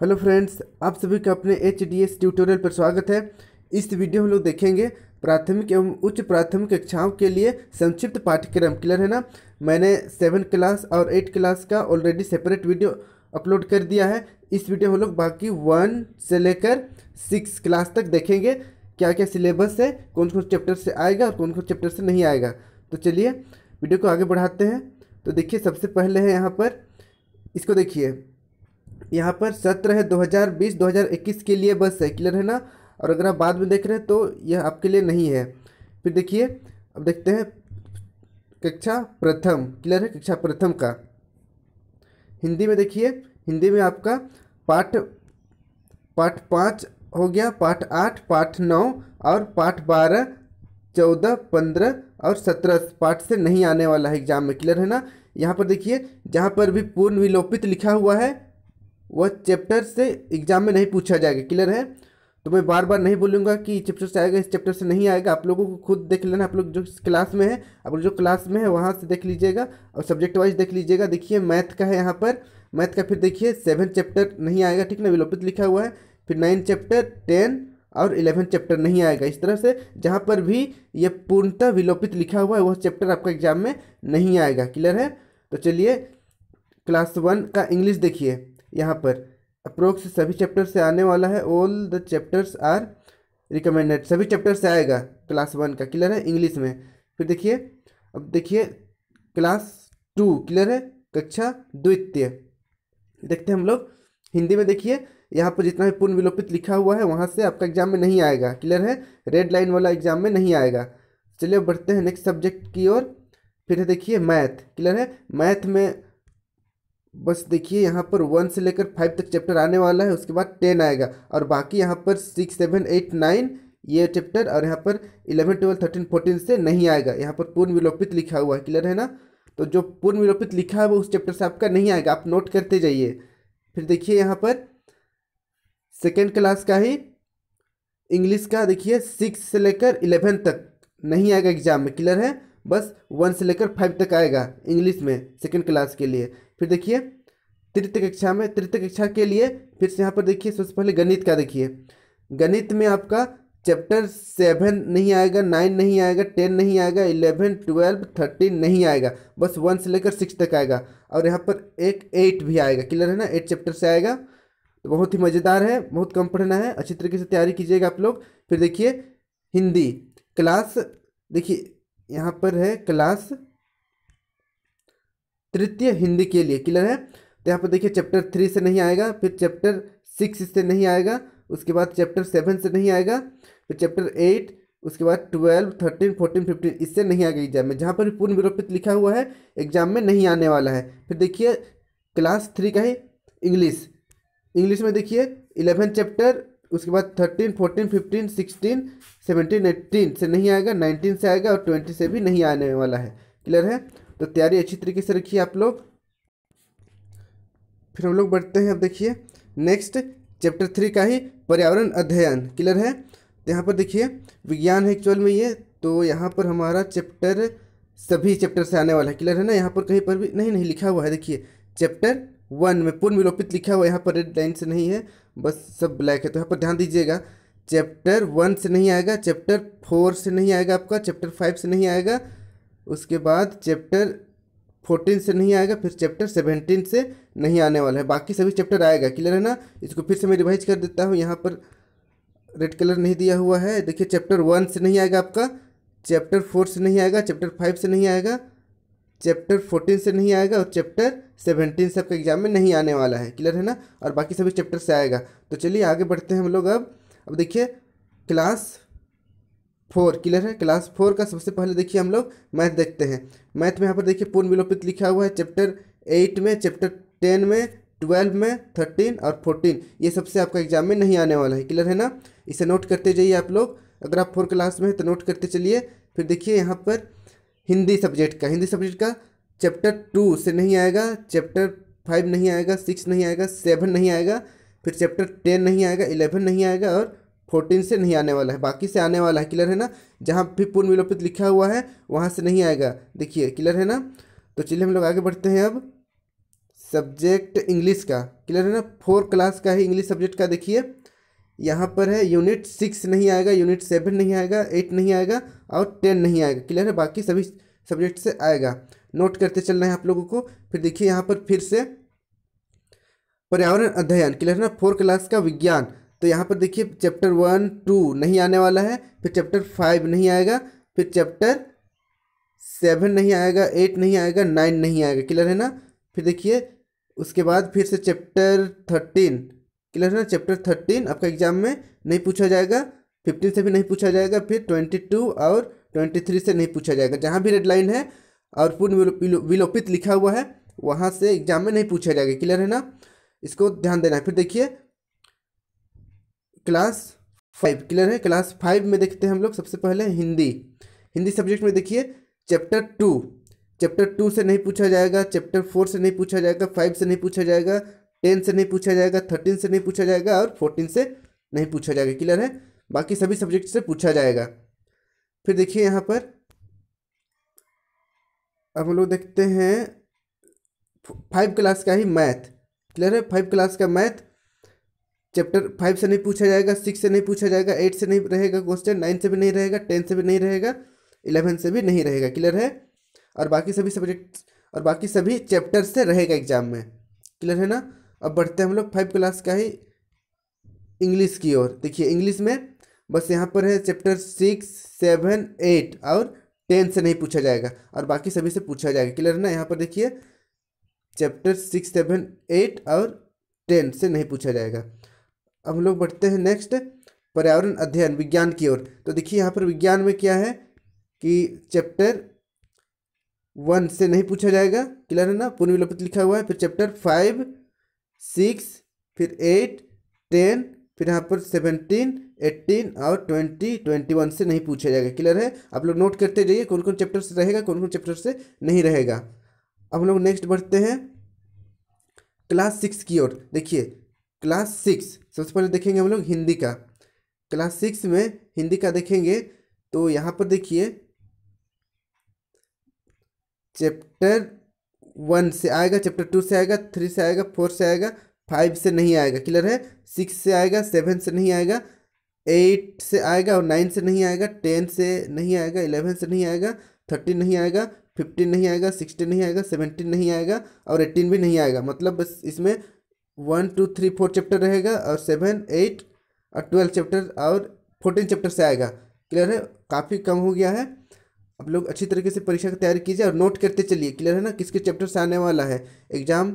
hello friends आप सभी का अपने एच डी एस ट्यूटोरियल पर स्वागत है इस वीडियो हम लोग देखेंगे प्राथमिक एवं उच्च प्राथमिक कक्षाओं के लिए संक्षिप्त पाठ्यक्रम क्लियर है ना मैंने सेवन क्लास और एट क्लास का ऑलरेडी सेपरेट वीडियो अपलोड कर दिया है इस वीडियो हम लोग बाकी वन से लेकर सिक्स क्लास तक देखेंगे क्या क्या सिलेबस है कौन कौन चैप्टर से आएगा और कौन कौन चैप्टर से नहीं आएगा तो चलिए वीडियो को आगे बढ़ाते हैं तो देखिए सबसे पहले है यहाँ पर इसको देखिए यहाँ पर सत्र है 2020-2021 के लिए बस सेक्युलर है ना और अगर आप बाद में देख रहे हैं तो यह आपके लिए नहीं है फिर देखिए अब देखते हैं कक्षा प्रथम क्लियर है कक्षा प्रथम का हिंदी में देखिए हिंदी में आपका पाठ पाठ पाँच हो गया पाठ आठ पाठ नौ और पाठ बारह चौदह पंद्रह और सत्रह पाठ से नहीं आने वाला है एग्जाम में क्लियर है ना यहाँ पर देखिए जहाँ पर भी पूर्ण विलोपित लिखा हुआ है वह चैप्टर से एग्जाम में नहीं पूछा जाएगा क्लियर है तो मैं बार बार नहीं बोलूँगा कि चैप्टर से आएगा इस चैप्टर से नहीं आएगा आप लोगों को खुद देख लेना आप लोग जो क्लास में है आप लोग जो क्लास में है वहाँ से देख लीजिएगा और सब्जेक्ट वाइज देख लीजिएगा देखिए मैथ का है यहाँ पर मैथ का फिर देखिए सेवन चैप्टर नहीं आएगा ठीक ना विलोपित लिखा हुआ है फिर नाइन चैप्टर टेन और इलेवन चैप्टर नहीं आएगा इस तरह से जहाँ पर भी ये पूर्णतः विलोपित लिखा हुआ है वह चैप्टर आपका एग्जाम में नहीं आएगा क्लियर है तो चलिए क्लास वन का इंग्लिश देखिए यहाँ पर अप्रोक्स सभी चैप्टर से आने वाला है all the chapters are recommended सभी चैप्टर से आएगा क्लास वन का क्लियर है इंग्लिश में फिर देखिए अब देखिए क्लास टू क्लियर है कक्षा द्वितीय देखते हैं हम लोग हिंदी में देखिए यहाँ पर जितना भी पूर्ण विलोपित लिखा हुआ है वहाँ से आपका एग्जाम में नहीं आएगा क्लियर है रेड लाइन वाला एग्जाम में नहीं आएगा चलिए बढ़ते हैं नेक्स्ट सब्जेक्ट की ओर फिर है देखिए मैथ क्लियर है मैथ में बस देखिए यहाँ पर वन से लेकर फाइव तक चैप्टर आने वाला है उसके बाद टेन आएगा और बाकी यहाँ पर सिक्स सेवन एट नाइन ये चैप्टर और यहाँ पर इलेवन ट्वेल्व थर्टीन फोर्टीन से नहीं आएगा यहाँ पर पूर्ण विलोपित लिखा हुआ है क्लियर है ना तो जो पूर्ण विलोपित लिखा है वो उस चैप्टर से आपका नहीं आएगा आप नोट करते जाइए फिर देखिए यहाँ पर सेकेंड क्लास का ही इंग्लिश का देखिए सिक्स से लेकर इलेवन तक नहीं आएगा एग्जाम में क्लियर है बस वन से लेकर फाइव तक आएगा इंग्लिश में सेकेंड क्लास के लिए फिर देखिए तृतीय कक्षा में तृतीय कक्षा के लिए फिर से यहाँ पर देखिए सबसे पहले गणित का देखिए गणित में आपका चैप्टर सेवन नहीं आएगा नाइन नहीं आएगा टेन नहीं आएगा इलेवन ट्वेल्व थर्टीन नहीं आएगा बस वन से लेकर सिक्स तक आएगा और यहाँ पर एक एट भी आएगा क्लियर है ना एट चैप्टर से आएगा तो बहुत ही मज़ेदार है बहुत कम पढ़ना है अच्छी तरीके से तैयारी कीजिएगा आप लोग फिर देखिए हिंदी क्लास देखिए यहाँ पर है क्लास तृतीय हिंदी के लिए क्लियर है यहाँ पर देखिए चैप्टर थ्री से नहीं आएगा फिर चैप्टर सिक्स से नहीं आएगा उसके बाद चैप्टर सेवन से नहीं आएगा फिर चैप्टर एट उसके बाद ट्वेल्व थर्टीन फोर्टीन फिफ्टीन इससे नहीं आएगा एग्जाम में जहाँ पर भी पूर्ण विरोपित लिखा हुआ है एग्जाम में नहीं आने वाला है फिर देखिए क्लास थ्री का ही इंग्लिश इंग्लिश में देखिए इलेवन चैप्टर उसके बाद thirteen fourteen fifteen sixteen seventeen eighteen से नहीं आएगा नाइनटीन से आएगा और ट्वेंटी से भी नहीं आने वाला है क्लियर है तो तैयारी अच्छी तरीके से रखिए आप लोग फिर हम लोग बढ़ते हैं अब देखिए नेक्स्ट चैप्टर थ्री का ही पर्यावरण अध्ययन क्लियर है तो यहाँ पर देखिए विज्ञान है एक्चुअल में ये तो यहाँ पर हमारा चैप्टर सभी चैप्टर से आने वाला है क्लियर है ना यहाँ पर कहीं पर भी नहीं नहीं लिखा हुआ है देखिए चैप्टर वन में पूर्ण विलोपित लिखा हुआ है यहाँ पर रेड लाइन से नहीं है बस सब ब्लैक है तो यहाँ पर ध्यान दीजिएगा चैप्टर वन से नहीं आएगा चैप्टर फोर से नहीं आएगा आपका चैप्टर फाइव से नहीं आएगा उसके बाद चैप्टर फोर्टीन से नहीं आएगा फिर चैप्टर सेवेंटीन से नहीं आने वाला है बाकी सभी चैप्टर आएगा क्लियर है ना इसको फिर से मैं रिवाइज कर देता हूँ यहाँ पर रेड कलर नहीं दिया हुआ है देखिए चैप्टर वन से नहीं आएगा आपका चैप्टर फोर से नहीं आएगा चैप्टर फाइव से नहीं आएगा चैप्टर फोर्टीन से नहीं आएगा और चैप्टर सेवेंटीन से आपका एग्जाम में नहीं आने वाला है क्लियर है ना और बाकी सभी चैप्टर से आएगा तो चलिए आगे बढ़ते हैं हम लोग अब अब देखिए क्लास फोर क्लियर है क्लास फोर का सबसे पहले देखिए हम लोग मैथ देखते हैं मैथ में यहाँ पर देखिए पूर्ण विलोपित लिखा हुआ है चैप्टर एट में चैप्टर टेन में ट्वेल्व में थर्टीन और फोर्टीन ये सबसे आपका एग्जाम में नहीं आने वाला है क्लियर है ना इसे नोट करते जाइए आप लोग अगर आप फोर क्लास में हैं तो नोट करते चलिए फिर देखिए यहाँ पर हिंदी सब्जेक्ट का हिंदी सब्जेक्ट का चैप्टर टू से नहीं आएगा चैप्टर फाइव नहीं आएगा सिक्स नहीं आएगा सेवन नहीं आएगा फिर चैप्टर टेन नहीं आएगा इलेवन नहीं आएगा और फोर्टीन से नहीं आने वाला है बाकी से आने वाला है क्लियर है ना जहाँ भी पूर्ण विलोपित लिखा हुआ है वहाँ से नहीं आएगा देखिए क्लियर है ना तो चलिए हम लोग आगे बढ़ते हैं अब सब्जेक्ट इंग्लिश का क्लियर है ना फोर क्लास का ही इंग्लिश सब्जेक्ट का देखिए यहाँ पर है यूनिट सिक्स नहीं आएगा यूनिट सेवन नहीं आएगा एट नहीं आएगा और टेन नहीं आएगा क्लियर है बाकी सभी सब्जेक्ट से आएगा नोट करते चलना है आप लोगों को फिर देखिए यहाँ पर फिर से पर्यावरण अध्ययन क्लियर है ना फोर क्लास का विज्ञान तो यहाँ पर देखिए चैप्टर वन टू नहीं आने वाला है फिर चैप्टर फाइव नहीं आएगा फिर चैप्टर सेवन नहीं आएगा एट नहीं आएगा नाइन नहीं आएगा क्लियर है ना फिर देखिए उसके बाद फिर से चैप्टर थर्टीन क्लियर है ना चैप्टर थर्टीन आपका एग्जाम में नहीं पूछा जाएगा फिफ्टीन से भी नहीं पूछा जाएगा फिर ट्वेंटी टू और ट्वेंटी थ्री से नहीं पूछा जाएगा जहाँ भी रेड लाइन है और पूर्ण विलोपित लिखा हुआ है वहाँ से एग्जाम में नहीं पूछा जाएगा क्लियर है ना इसको ध्यान देना है फिर देखिए क्लास फाइव क्लियर है क्लास फाइव में देखते हैं हम लोग सबसे पहले हिंदी हिंदी सब्जेक्ट में देखिए चैप्टर टू चैप्टर टू से नहीं पूछा जाएगा चैप्टर फोर से नहीं पूछा जाएगा फाइव से नहीं पूछा जाएगा टेन से नहीं पूछा जाएगा थर्टीन से नहीं पूछा जाएगा और फोर्टीन से नहीं पूछा जाएगा क्लियर है बाकी सभी सब्जेक्ट से पूछा जाएगा फिर देखिए यहाँ पर अब हम लोग देखते हैं फाइव क्लास का ही मैथ क्लियर है फाइव क्लास का मैथ चैप्टर फाइव से नहीं पूछा जाएगा सिक्स से नहीं पूछा जाएगा एट से नहीं रहेगा क्वेश्चन नाइन से भी नहीं रहेगा टेन से भी नहीं रहेगा इलेवन से भी नहीं रहेगा क्लियर है और बाकी सभी सब्जेक्ट और बाकी सभी चैप्टर से रहेगा एग्जाम में क्लियर है ना अब बढ़ते हैं हम लोग फाइव क्लास का ही इंग्लिश की ओर देखिए इंग्लिश में बस यहाँ पर है चैप्टर सिक्स सेवन एट और टेन से नहीं पूछा जाएगा और बाकी सभी से पूछा जाएगा क्लियर है ना यहाँ पर देखिए चैप्टर सिक्स सेवन एट और टेन से नहीं पूछा जाएगा अब हम लोग बढ़ते हैं नेक्स्ट पर्यावरण अध्ययन विज्ञान की ओर तो देखिए यहाँ पर विज्ञान में क्या है कि चैप्टर वन से नहीं पूछा जाएगा क्लियर है ना पूर्ण लोपित लिखा हुआ है फिर चैप्टर फाइव सिक्स फिर एट टेन फिर यहाँ पर सेवनटीन एट्टीन और ट्वेंटी ट्वेंटी वन से नहीं पूछा जाएगा क्लियर है आप लोग नोट करते जाइए कौन कौन चैप्टर से रहेगा कौन कौन चैप्टर से नहीं रहेगा अब हम लोग नेक्स्ट बढ़ते हैं क्लास सिक्स की ओर देखिए क्लास सिक्स सबसे पहले देखेंगे हम लोग हिंदी का क्लास सिक्स में हिंदी का देखेंगे तो यहाँ पर देखिए चैप्टर वन से आएगा चैप्टर टू से आएगा थ्री से आएगा फोर से आएगा फाइव से नहीं आएगा क्लियर है सिक्स से आएगा सेवन से नहीं आएगा एट से आएगा और नाइन से नहीं आएगा टेन से नहीं आएगा इलेवन से नहीं आएगा थर्टीन नहीं आएगा फिफ्टीन नहीं आएगा सिक्सटीन नहीं आएगा सेवनटीन नहीं आएगा और एट्टीन भी नहीं आएगा मतलब बस इसमें one two three four chapter रहेगा और सेवन एट और ट्वेल्व चैप्टर और फोर्टीन चैप्टर से आएगा क्लियर है काफ़ी कम हो गया है आप लोग अच्छी तरीके से परीक्षा की तैयारी कीजिए और नोट करते चलिए क्लियर है ना किसके चैप्टर से आने वाला है एग्ज़ाम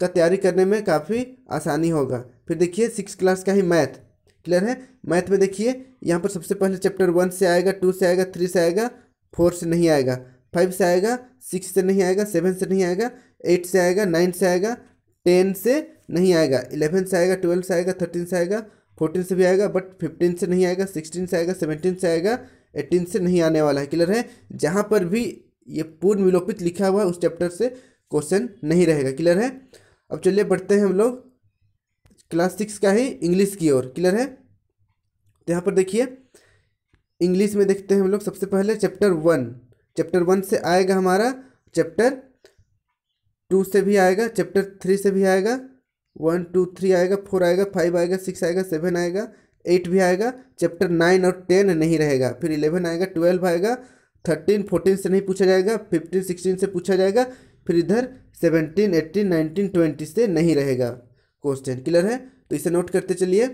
का तैयारी करने में काफ़ी आसानी होगा फिर देखिए सिक्स क्लास का ही मैथ क्लियर है मैथ में देखिए यहाँ पर सबसे पहले चैप्टर वन से आएगा टू से आएगा थ्री से आएगा फोर से नहीं आएगा फाइव से आएगा सिक्स से नहीं आएगा सेवन से नहीं आएगा एट से आएगा नाइन से आएगा टेन से नहीं आएगा इलेवन से आएगा ट्वेल्व से आएगा थर्टीन से आएगा फोर्टीन से भी आएगा बट फिफ्टीन से नहीं आएगा सिक्सटीन से आएगा सेवनटीन से आएगा एटीन से नहीं आने वाला है क्लियर है जहाँ पर भी ये पूर्ण विलोपित लिखा हुआ है उस चैप्टर से क्वेश्चन नहीं रहेगा क्लियर है अब चलिए बढ़ते हैं हम लोग क्लास सिक्स का ही इंग्लिश की ओर क्लियर है तो यहाँ पर देखिए इंग्लिश में देखते हैं हम लोग सबसे पहले चैप्टर वन चैप्टर वन से आएगा हमारा चैप्टर टू से भी आएगा चैप्टर थ्री से भी आएगा वन टू थ्री आएगा फोर आएगा फाइव आएगा सिक्स आएगा सेवन आएगा एट भी आएगा चैप्टर नाइन और टेन नहीं रहेगा फिर इलेवन आएगा ट्वेल्व आएगा थर्टीन फोर्टीन से नहीं पूछा जाएगा फिफ्टीन सिक्सटीन से पूछा जाएगा फिर इधर सेवनटीन एट्टीन नाइनटीन ट्वेंटी से नहीं रहेगा क्वेश्चन क्लियर है तो इसे नोट करते चलिए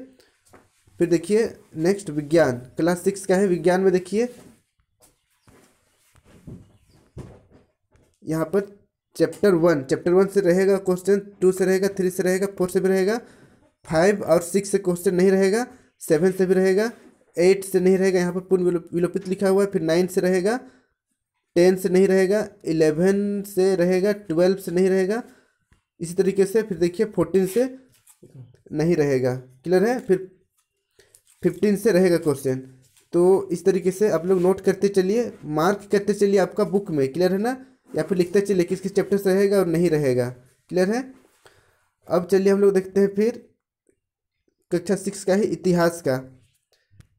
फिर देखिए नेक्स्ट विज्ञान क्लास सिक्स का है विज्ञान में देखिए यहाँ पर चैप्टर वन चैप्टर वन से रहेगा क्वेश्चन टू से रहेगा थ्री से रहेगा फोर से भी रहेगा फाइव और सिक्स से क्वेश्चन नहीं रहेगा सेवन से भी रहेगा एट से नहीं रहेगा यहाँ पर पूर्ण विलोपित लिखा हुआ है फिर नाइन से रहेगा टेन से नहीं रहेगा इलेवन से रहेगा ट्वेल्व से नहीं रहेगा इसी तरीके से फिर देखिए फोर्टीन से नहीं रहेगा क्लियर है फिर फिफ्टीन से रहेगा क्वेश्चन तो इस तरीके से आप लोग नोट करते चलिए मार्क करते चलिए आपका बुक में क्लियर है ना या फिर लिखते चलिए किस किस चैप्टर से रहेगा और नहीं रहेगा क्लियर है अब चलिए हम लोग देखते हैं फिर कक्षा सिक्स का ही इतिहास का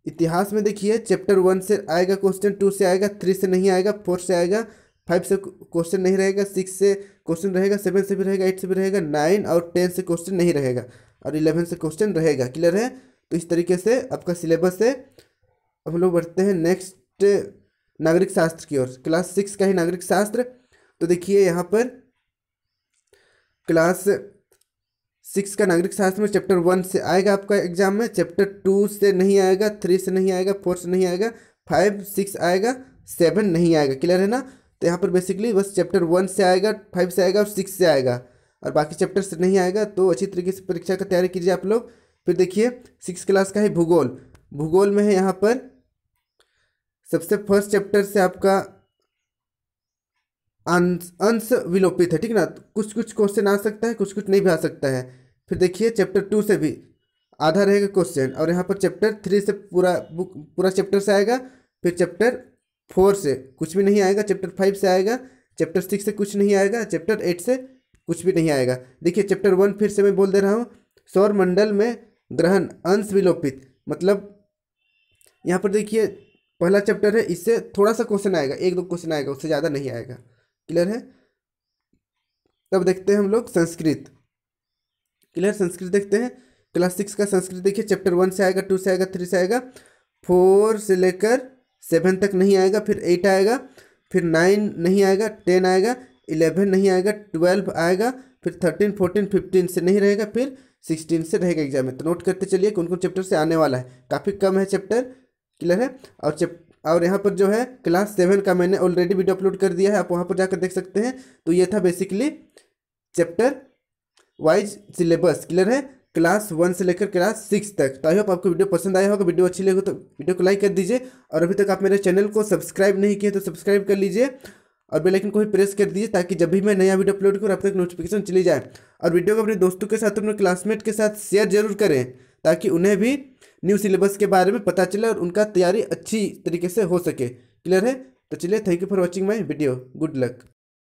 इतिहास में देखिए चैप्टर वन से आएगा क्वेश्चन टू से आएगा थ्री से नहीं आएगा फोर से आएगा फाइव से क्वेश्चन नहीं रहेगा सिक्स से क्वेश्चन रहेगा सेवन से भी रहेगा एट से भी रहेगा नाइन और टेन से क्वेश्चन नहीं रहेगा और इलेवन से क्वेश्चन रहेगा क्लियर है तो इस तरीके से आपका सिलेबस है अब हम लोग बढ़ते हैं नेक्स्ट नागरिक शास्त्र की ओर क्लास सिक्स का ही नागरिक शास्त्र तो देखिए यहाँ पर क्लास सिक्स का नागरिक शास्त्र में चैप्टर वन से आएगा आपका एग्जाम में चैप्टर टू से नहीं आएगा थ्री से नहीं आएगा फोर से नहीं आएगा फाइव सिक्स आएगा सेवन नहीं आएगा क्लियर है ना तो यहाँ पर बेसिकली बस चैप्टर वन से आएगा फाइव से आएगा और सिक्स से आएगा और बाकी चैप्टर से नहीं आएगा तो अच्छी तरीके से परीक्षा का तैयारी कीजिए आप लोग फिर देखिए सिक्स क्लास का है भूगोल भूगोल में है यहाँ पर सबसे फर्स्ट चैप्टर से आपका अंश विलोपित है ठीक ना कुछ कुछ क्वेश्चन आ सकता है कुछ कुछ नहीं भी आ सकता है फिर देखिए चैप्टर टू से भी आधा रहेगा क्वेश्चन और यहाँ पर चैप्टर थ्री से पूरा बुक पूरा चैप्टर से आएगा फिर चैप्टर फोर से कुछ भी नहीं आएगा चैप्टर फाइव से आएगा चैप्टर सिक्स से कुछ नहीं आएगा चैप्टर एट से कुछ भी नहीं आएगा देखिए चैप्टर वन फिर से मैं बोल दे रहा हूँ सौर मंडल में ग्रहण अंश विलोपित मतलब यहाँ पर देखिए पहला चैप्टर है इससे थोड़ा सा क्वेश्चन आएगा एक दो क्वेश्चन आएगा उससे ज़्यादा नहीं आएगा क्लियर है तब देखते हैं हम लोग संस्कृत क्लियर संस्कृत देखते हैं क्लास सिक्स का संस्कृत देखिए चैप्टर वन से आएगा टू से आएगा थ्री से आएगा फोर से लेकर सेवन तक नहीं आएगा फिर एट आएगा फिर नाइन नहीं आएगा टेन आएगा इलेवन नहीं आएगा ट्वेल्व आएगा फिर थर्टीन फोर्टीन फिफ्टीन से नहीं रहेगा फिर सिक्सटीन से रहेगा एग्जाम में तो नोट करते चलिए कौन कौन चैप्टर से आने वाला है काफ़ी कम है चैप्टर क्लियर है और चैप्टर और यहाँ पर जो है क्लास सेवन का मैंने ऑलरेडी वीडियो अपलोड कर दिया है आप वहाँ पर जाकर देख सकते हैं तो ये था basically chapter wise syllabus clear है क्लास वन से लेकर क्लास सिक्स तक तो आई होप आपको वीडियो पसंद आया होगा वीडियो अच्छी लगी तो वीडियो को लाइक कर दीजिए और अभी तक आप मेरे चैनल को सब्सक्राइब नहीं किए तो सब्सक्राइब कर लीजिए और बेल आइकन को भी प्रेस कर दीजिए ताकि जब भी मैं नया वीडियो अपलोड करूँ आप तक नोटिफिकेशन चली जाए और वीडियो को अपने दोस्तों के साथ अपने क्लासमेट के साथ शेयर जरूर करें ताकि उन्हें भी न्यू सिलेबस के बारे में पता चले और उनका तैयारी अच्छी तरीके से हो सके क्लियर है तो चलिए thank you for watching my video good luck